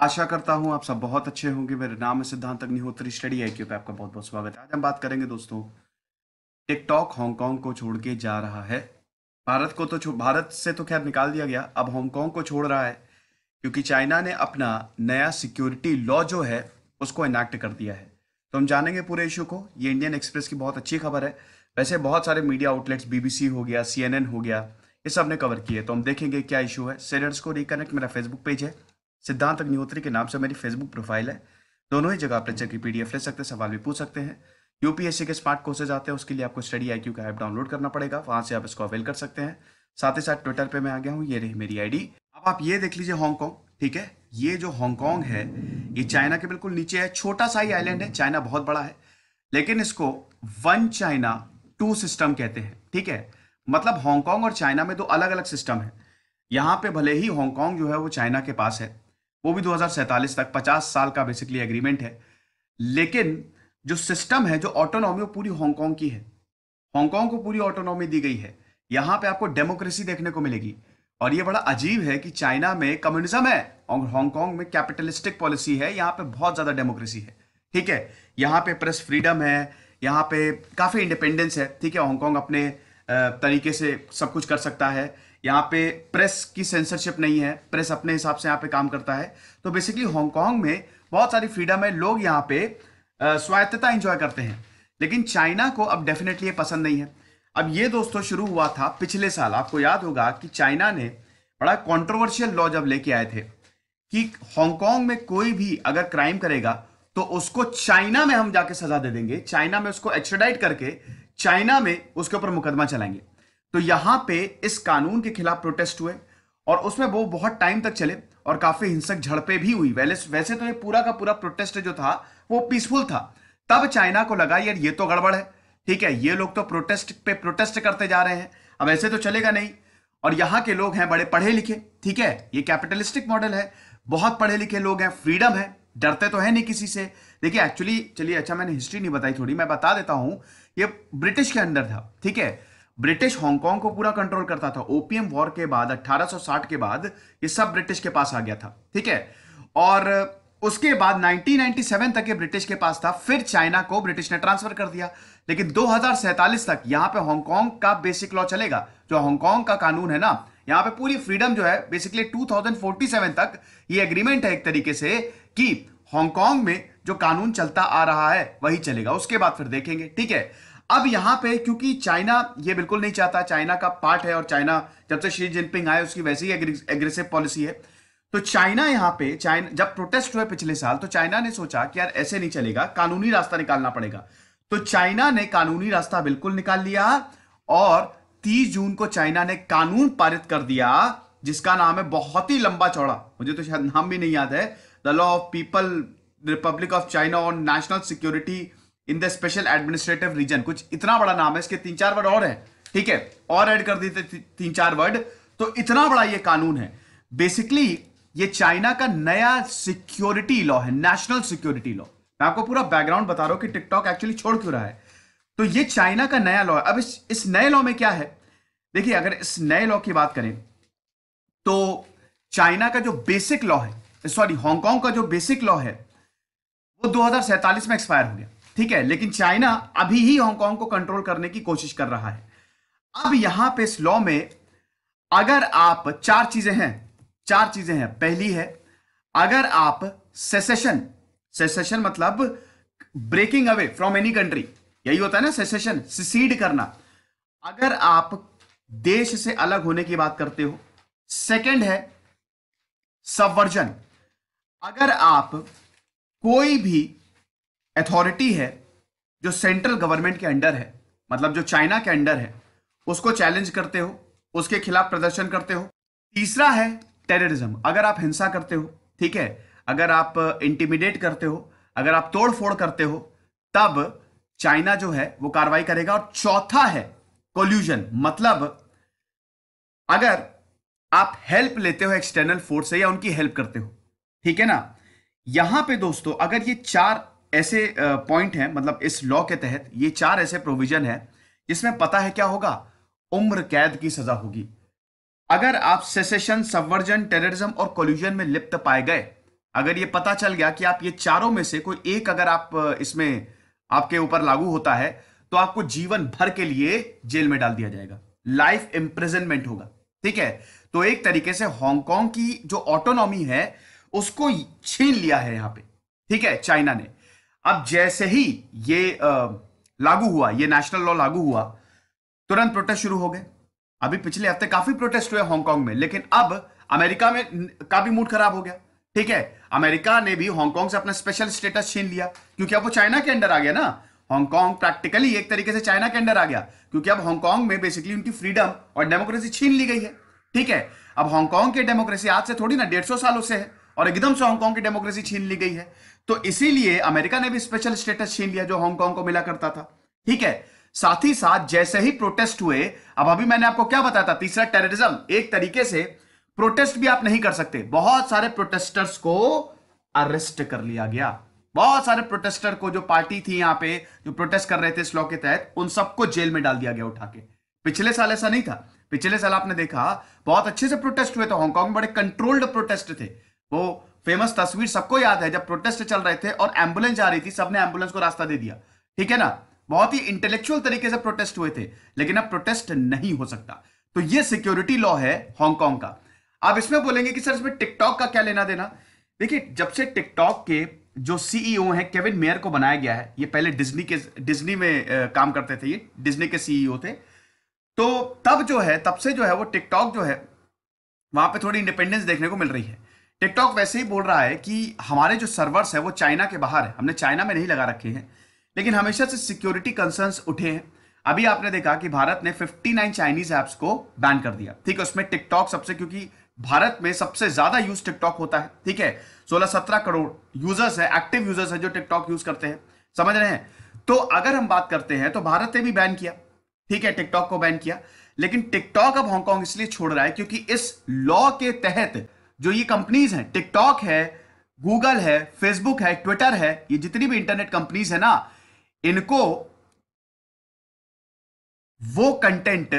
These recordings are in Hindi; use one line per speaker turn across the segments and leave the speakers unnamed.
आशा करता हूँ आप सब बहुत अच्छे होंगे मेरा नाम है सिद्धांत अग्निहोत्री स्टडी आई क्यू पे आपका बहुत बहुत स्वागत है आज हम बात करेंगे दोस्तों टिकटॉक हांगकांग को छोड़ के जा रहा है भारत को तो भारत से तो खैर निकाल दिया गया अब हांगकांग को छोड़ रहा है क्योंकि चाइना ने अपना नया सिक्योरिटी लॉ जो है उसको इनैक्ट कर दिया है तो हम जानेंगे पूरे इशू को ये इंडियन एक्सप्रेस की बहुत अच्छी खबर है वैसे बहुत सारे मीडिया आउटलेट्स बीबीसी हो गया सीएनएन हो गया ये सब ने कवर किए तो हम देखेंगे क्या इशू है सेलर्स को रिकनेक्ट मेरा फेसबुक पेज है सिद्धांत अग्निहोत्री के नाम से मेरी फेसबुक प्रोफाइल है दोनों ही जगह आप लेक्चर की पीडीएफ ले सकते हैं सवाल भी पूछ सकते हैं यूपीएससी के स्मार्ट कोर्सेज आते हैं उसके लिए आपको स्टडी आई का ऐप डाउनलोड करना पड़ेगा वहां से आप इसको अवेल कर सकते हैं साथ ही साथ ट्विटर पर मैं आ गया हूँ ये रही मेरी आई अब आप ये देख लीजिए हांगकॉन्ग ठीक है ये जो हांगकॉन्ग है ये चाइना के बिल्कुल नीचे है छोटा सा ही आइलैंड है चाइना बहुत बड़ा है लेकिन इसको वन चाइना टू सिस्टम कहते हैं ठीक है मतलब हांगकॉन्ग और चाइना में दो अलग अलग सिस्टम है यहाँ पे भले ही हांगकॉन्ग जो है वो चाइना के पास है वो भी दो तक पचास साल का बेसिकली एग्रीमेंट है लेकिन जो सिस्टम है जो ऑटोनॉमी वो पूरी हांगकॉन्ग की है हांगकॉन्ग को पूरी ऑटोनॉमी दी गई है यहां पे आपको डेमोक्रेसी देखने को मिलेगी और ये बड़ा अजीब है कि चाइना में कम्युनिज्म है और हांगकॉन्ग में कैपिटलिस्टिक पॉलिसी है यहां पे बहुत ज़्यादा डेमोक्रेसी है ठीक है यहां पर प्रेस फ्रीडम है यहां पर काफ़ी इंडिपेंडेंस है ठीक है हांगकॉन्ग अपने तरीके से सब कुछ कर सकता है यहाँ पे प्रेस की सेंसरशिप नहीं है प्रेस अपने हिसाब से यहाँ पे काम करता है तो बेसिकली हांगकांग में बहुत सारी फ्रीडम है लोग यहाँ पे स्वायत्तता एंजॉय करते हैं लेकिन चाइना को अब डेफिनेटली ये पसंद नहीं है अब ये दोस्तों शुरू हुआ था पिछले साल आपको याद होगा कि चाइना ने बड़ा कॉन्ट्रोवर्शियल लॉ जब लेके आए थे कि हांगकांग में कोई भी अगर क्राइम करेगा तो उसको चाइना में हम जाके सजा दे देंगे चाइना में उसको एक्सट्राडाइट करके चाइना में उसके ऊपर मुकदमा चलाएंगे तो यहां पे इस कानून के खिलाफ प्रोटेस्ट हुए और उसमें वो बहुत टाइम तक चले और काफी हिंसक झड़पें भी हुई वैसे वैसे तो ये पूरा का पूरा प्रोटेस्ट जो था वो पीसफुल था तब चाइना को लगा यार ये तो गड़बड़ है ठीक है ये लोग तो प्रोटेस्ट पे प्रोटेस्ट करते जा रहे हैं अब ऐसे तो चलेगा नहीं और यहाँ के लोग हैं बड़े पढ़े लिखे ठीक है ये कैपिटलिस्टिक मॉडल है बहुत पढ़े लिखे लोग हैं फ्रीडम है डरते तो है नहीं किसी से देखिए एक्चुअली चलिए अच्छा मैंने हिस्ट्री नहीं बताई थोड़ी मैं बता देता हूं ये ब्रिटिश के अंदर था ठीक है ब्रिटिश हांगकांग को पूरा कंट्रोल करता था ओपीएम वॉर के बाद 1860 के बाद ये सब ब्रिटिश के पास आ गया था ठीक है और उसके बाद 1997 तक ये ब्रिटिश के पास था फिर चाइना को ब्रिटिश ने ट्रांसफर कर दिया लेकिन दो तक यहां पे हांगकांग का बेसिक लॉ चलेगा जो हांगकांग का कानून है ना यहां पे पूरी फ्रीडम जो है बेसिकली 2047 तक ये एग्रीमेंट है एक तरीके से कि हांगकांग में जो कानून चलता आ रहा है वही चलेगा उसके बाद फिर देखेंगे ठीक है अब यहां पे क्योंकि चाइना ये बिल्कुल नहीं चाहता चाइना का पार्ट है और चाइना जब से शी जिनपिंग आए उसकी वैसी ही एग्रेसिव पॉलिसी है तो चाइना यहां पे चाइना जब प्रोटेस्ट हुए पिछले साल तो चाइना ने सोचा कि यार ऐसे नहीं चलेगा कानूनी रास्ता निकालना पड़ेगा तो चाइना ने कानूनी रास्ता बिल्कुल निकाल लिया और 30 जून को चाइना ने कानून पारित कर दिया जिसका नाम है बहुत ही लंबा चौड़ा मुझे तो शायद नाम भी नहीं याद है the law of People Republic of China on national security in the special administrative region कुछ इतना बड़ा नाम है इसके तीन चार वर्ड और है ठीक है और एड कर देते तीन चार वर्ड तो इतना बड़ा ये कानून है बेसिकली ये चाइना का नया सिक्योरिटी लॉ है नेशनल सिक्योरिटी लॉ मैं आपको पूरा बैकग्राउंड बता रहा हूं कि टिकटॉक एक्चुअली छोड़ क्यों रहा है तो ये चाइना का नया लॉ है अब इस इस नए लॉ में क्या है देखिए अगर इस नए लॉ की बात करें तो चाइना का जो बेसिक लॉ है सॉरी हांगकांग का जो बेसिक लॉ है वो दो में एक्सपायर हो गया ठीक है लेकिन चाइना अभी ही हांगकांग को कंट्रोल करने की कोशिश कर रहा है अब यहां पे इस लॉ में अगर आप चार चीजें हैं चार चीजें हैं पहली है अगर आप सेसेशन सेसेशन मतलब breaking away from any country यही होता है ना सेसेशन सीड करना अगर आप देश से अलग होने की बात करते हो सेकंड है सबवर्जन अगर आप कोई भी अथॉरिटी है जो सेंट्रल गवर्नमेंट के अंडर है मतलब जो चाइना के अंडर है उसको चैलेंज करते हो उसके खिलाफ प्रदर्शन करते हो तीसरा है टेररिज्म अगर आप हिंसा करते हो ठीक है अगर आप इंटिमिडेट करते हो अगर आप तोड़फोड़ करते हो तब चाइना जो है वो कार्रवाई करेगा और चौथा है कोल्यूजन मतलब अगर आप हेल्प लेते हो एक्सटर्नल फोर्स से या उनकी हेल्प करते हो ठीक है ना यहां पे दोस्तों अगर ये चार ऐसे पॉइंट हैं मतलब इस लॉ के तहत ये चार ऐसे प्रोविजन हैं जिसमें पता है क्या होगा उम्र कैद की सजा होगी अगर आप सेसेशन सबवर्जन टेररिज्म और कोल्यूजन में लिप्त पाए गए अगर ये पता चल गया कि आप ये चारों में से कोई एक अगर आप इसमें आपके ऊपर लागू होता है तो आपको जीवन भर के लिए जेल में डाल दिया जाएगा लाइफ इंप्रिजनमेंट होगा ठीक है तो एक तरीके से हांगकांग की जो ऑटोनॉमी है उसको छीन लिया है यहां पे ठीक है चाइना ने अब जैसे ही ये लागू हुआ ये नेशनल लॉ लागू हुआ तुरंत प्रोटेस्ट शुरू हो गए अभी पिछले हफ्ते काफी प्रोटेस्ट हुए हांगकांग में लेकिन अब अमेरिका में काफी मूड खराब हो गया ठीक है अमेरिका ने भी हांगकांग से अपना स्पेशल स्टेटस छीन लिया क्योंकि अब वो चाइना के अंडर आ गया ना हांगकांग प्रैक्टिकली एक तरीके से चाइना के अंडर आ गया क्योंकि अब हांगकांग में बेसिकली उनकी फ्रीडम और डेमोक्रेसी छीन ली गई है ठीक है अब हांगकांग की डेमोक्रेसी आज से थोड़ी ना डेढ़ सौ सालों से है और एकदम से हांगकांग की डेमोक्रेसी छीन ली गई है तो इसीलिए अमेरिका ने भी स्पेशल स्टेटस छीन लिया जो हांगकांग को मिला करता था ठीक है साथ ही साथ जैसे ही प्रोटेस्ट हुए अब अभी मैंने आपको क्या बताया था तीसरा टेररिज्म एक तरीके से प्रोटेस्ट भी आप नहीं कर सकते बहुत सारे प्रोटेस्टर्स को अरेस्ट कर लिया गया बहुत सारे प्रोटेस्टर को जो पार्टी थी यहां पे जो प्रोटेस्ट कर रहे थे इस लॉ के तहत उन सबको जेल में डाल दिया गया उठा के पिछले साल ऐसा नहीं था पिछले साल आपने देखा बहुत अच्छे से प्रोटेस्ट हुए थे तो हांगकांग बड़े कंट्रोल्ड प्रोटेस्ट थे वो फेमस तस्वीर सबको याद है जब प्रोटेस्ट चल रहे थे और एम्बुलेंस जा रही थी सबने एम्बुलेंस को रास्ता दे दिया ठीक है ना बहुत ही इंटेलेक्चुअल तरीके से प्रोटेस्ट हुए थे लेकिन अब प्रोटेस्ट नहीं हो सकता तो ये सिक्योरिटी लॉ है हांगकांग का आप इसमें बोलेंगे कि सर इसमें टिकटॉक का क्या लेना देना देखिए जब से टिकटॉक के जो सीईओ e हैं केविन मेयर को बनाया गया है ये पहले डिज्नी के डिज्नी में काम करते थे ये डिज्नी के सीईओ e थे तो तब जो है तब से जो है वो टिकटॉक जो है वहां पे थोड़ी इंडिपेंडेंस देखने को मिल रही है टिकटॉक वैसे ही बोल रहा है कि हमारे जो सर्वर्स है वो चाइना के बाहर है हमने चाइना में नहीं लगा रखे हैं लेकिन हमेशा से सिक्योरिटी कंसर्न्स उठे हैं अभी आपने देखा कि भारत ने 59 चाइनीज ऐप्स को बैन कर दिया ठीक है उसमें टिकटॉक सबसे क्योंकि भारत में सबसे ज्यादा यूज टिकटॉक होता है ठीक है 16-17 करोड़ यूजर्स है एक्टिव यूजर्स है जो टिकटॉक यूज करते हैं समझ रहे हैं तो अगर हम बात करते हैं तो भारत ने भी बैन किया ठीक है टिकटॉक को बैन किया लेकिन टिकटॉक अब हांगकांग इसलिए छोड़ रहा है क्योंकि इस लॉ के तहत जो ये कंपनीज हैं टिकटॉक है गूगल है फेसबुक है ट्विटर है ये जितनी भी इंटरनेट कंपनीज है ना इनको वो कंटेंट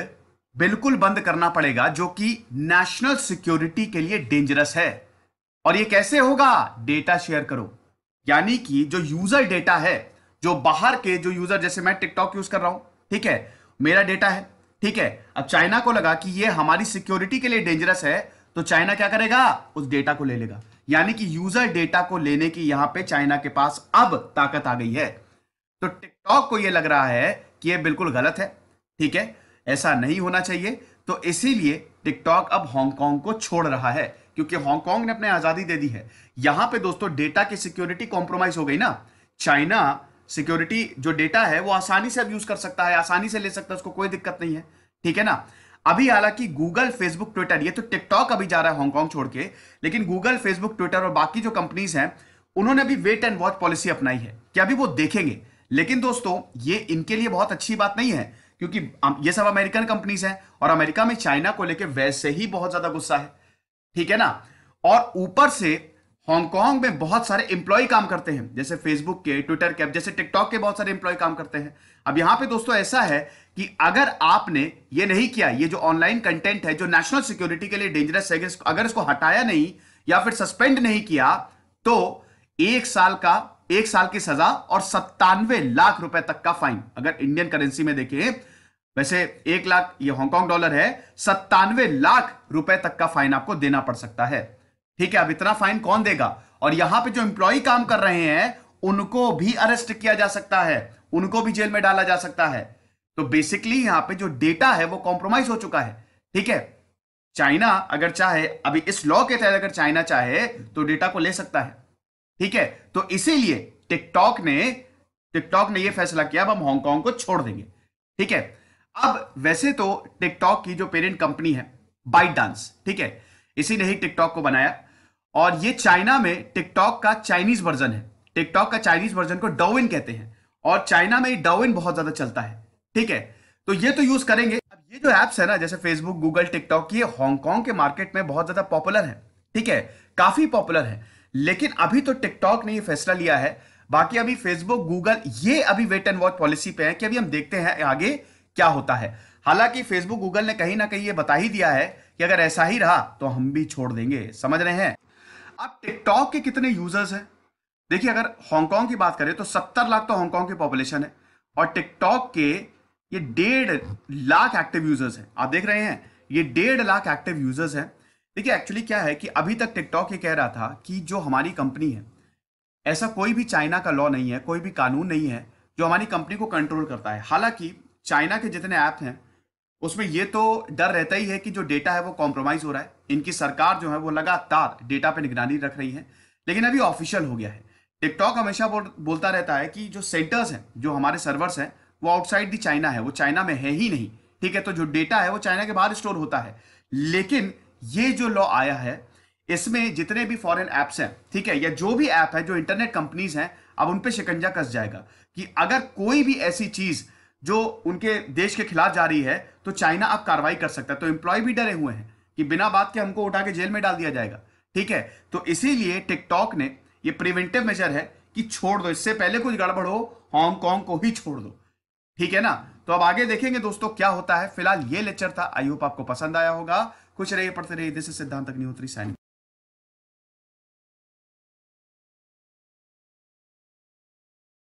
बिल्कुल बंद करना पड़ेगा जो कि नेशनल सिक्योरिटी के लिए डेंजरस है और ये कैसे होगा डेटा शेयर करो यानी कि जो यूजर डेटा है जो बाहर के जो यूजर जैसे मैं टिकटॉक यूज कर रहा हूं ठीक है मेरा डेटा है ठीक है अब चाइना को लगा कि ये हमारी सिक्योरिटी के लिए डेंजरस है तो चाइना क्या करेगा उस डेटा को ले लेगा यानी कि यूजर डेटा को लेने की यहां पे चाइना के पास अब ताकत आ गई है तो टिकटॉक को यह लग रहा है कि यह बिल्कुल गलत है ठीक है ऐसा नहीं होना चाहिए तो इसीलिए टिकटॉक अब हांगकांग को छोड़ रहा है क्योंकि हांगकांग ने अपने आजादी दे दी है यहां पे दोस्तों डेटा की सिक्योरिटी कॉम्प्रोमाइज हो गई ना चाइना सिक्योरिटी जो डेटा है वो आसानी से अब यूज कर सकता है आसानी से ले सकता है उसको कोई दिक्कत नहीं है ठीक है ना अभी हालांकि गूगल फेसबुक ट्विटर ये तो टिकटॉक अभी जा रहा है हांगकॉन्ग छोड़ के लेकिन गूगल फेसबुक ट्विटर और बाकी जो कंपनीज हैं उन्होंने अभी वेट एंड वॉच पॉलिसी अपनाई है क्या अभी वो देखेंगे लेकिन दोस्तों ये इनके लिए बहुत अच्छी बात नहीं है क्योंकि ये सब अमेरिकन कंपनीज हैं और अमेरिका में चाइना को लेकर वैसे ही बहुत ज्यादा गुस्सा है ठीक है ना और ऊपर से हांगकांग में बहुत सारे इंप्लॉय काम करते हैं जैसे फेसबुक के ट्विटर के जैसे टिकटॉक के बहुत सारे इंप्लॉय काम करते हैं अब यहां पे दोस्तों ऐसा है कि अगर आपने ये नहीं किया ये जो ऑनलाइन कंटेंट है जो नेशनल सिक्योरिटी के लिए डेंजरस है अगर इसको हटाया नहीं या फिर सस्पेंड नहीं किया तो एक साल का एक साल की सजा और सत्तानवे लाख रुपए तक का फाइन अगर इंडियन करेंसी में देखें वैसे एक लाख ये हांगकांग डॉलर है सत्तानवे लाख रुपए तक का फाइन आपको देना पड़ सकता है ठीक है अब इतना फाइन कौन देगा और यहां पे जो इंप्लॉय काम कर रहे हैं उनको भी अरेस्ट किया जा सकता है उनको भी जेल में डाला जा सकता है तो बेसिकली यहां पे जो डेटा है वो कॉम्प्रोमाइज हो चुका है ठीक है चाइना अगर चाहे अभी इस लॉ के तहत अगर चाइना चाहे तो डेटा को ले सकता है ठीक है तो इसीलिए टिकटॉक ने टिकटॉक ने ये फैसला किया अब हम हांगकांग को छोड़ देंगे ठीक है अब वैसे तो टिकटॉक की जो पेरेंट कंपनी है बाइट डांस ठीक है इसी ने ही टिकटॉक को बनाया और ये चाइना में टिकटॉक का चाइनीज वर्जन है टिकटॉक का चाइनीज वर्जन को डाउन कहते हैं और चाइना में डाउन बहुत ज्यादा चलता है ठीक है तो ये तो यूज करेंगे अब ये जो एप्स है ना जैसे फेसबुक गूगल टिकटॉक ये हांगकॉन्ग के मार्केट में बहुत ज्यादा पॉपुलर है ठीक है काफी पॉपुलर है लेकिन अभी तो टिकटॉक ने ये फैसला लिया है बाकी अभी फेसबुक गूगल ये अभी वेट एंड वॉच पॉलिसी पे है कि अभी हम देखते हैं आगे क्या होता है हालांकि फेसबुक गूगल ने कहीं ना कहीं ये बता ही दिया है कि अगर ऐसा ही रहा तो हम भी छोड़ देंगे समझ रहे हैं अब टिकटॉक के कितने यूजर्स हैं देखिए अगर हांगकांग की बात करें तो सत्तर लाख तो हांगकांग की पॉपुलेशन है और टिकटॉक के ये डेढ़ लाख एक्टिव यूजर्स हैं आप देख रहे हैं ये डेढ़ लाख एक्टिव यूजर्स हैं देखिए एक्चुअली क्या है कि अभी तक टिकटॉक ये कह रहा था कि जो हमारी कंपनी है ऐसा कोई भी चाइना का लॉ नहीं है कोई भी कानून नहीं है जो हमारी कंपनी को कंट्रोल करता है हालांकि चाइना के जितने ऐप हैं उसमें ये तो डर रहता ही है कि जो डेटा है वो कॉम्प्रोमाइज हो रहा है इनकी सरकार जो है वो लगातार डेटा पे निगरानी रख रही है लेकिन अभी ऑफिशियल हो गया है टिकटॉक हमेशा बोल, बोलता रहता है कि जो सेंटर्स हैं जो हमारे सर्वर्स हैं वो आउटसाइड दी चाइना है वो चाइना में है ही नहीं ठीक है तो जो डेटा है वो चाइना के बाहर स्टोर होता है लेकिन ये जो लॉ आया है इसमें जितने भी फॉरेन ऐप्स हैं ठीक है या जो भी ऐप है जो इंटरनेट कंपनीज हैं अब उन पर शिकंजा कस जाएगा कि अगर कोई भी ऐसी चीज़ जो उनके देश के खिलाफ जा रही है तो चाइना अब कार्रवाई कर सकता है तो एम्प्लॉय भी डरे हुए हैं कि बिना बात के हमको उठा के जेल में डाल दिया जाएगा ठीक है तो इसीलिए टिकटॉक ने ये प्रिवेंटिव मेजर है कि छोड़ दो इससे पहले कुछ गड़बड़ हो हांगकॉन्ग को ही छोड़ दो ठीक है ना तो अब आगे देखेंगे दोस्तों क्या होता है फिलहाल ये लेक्चर था आई होप आपको पसंद आया होगा कुछ रहिए पढ़ते रहिए दिस इज सिद्धांत अग्निहोत्री सैनिक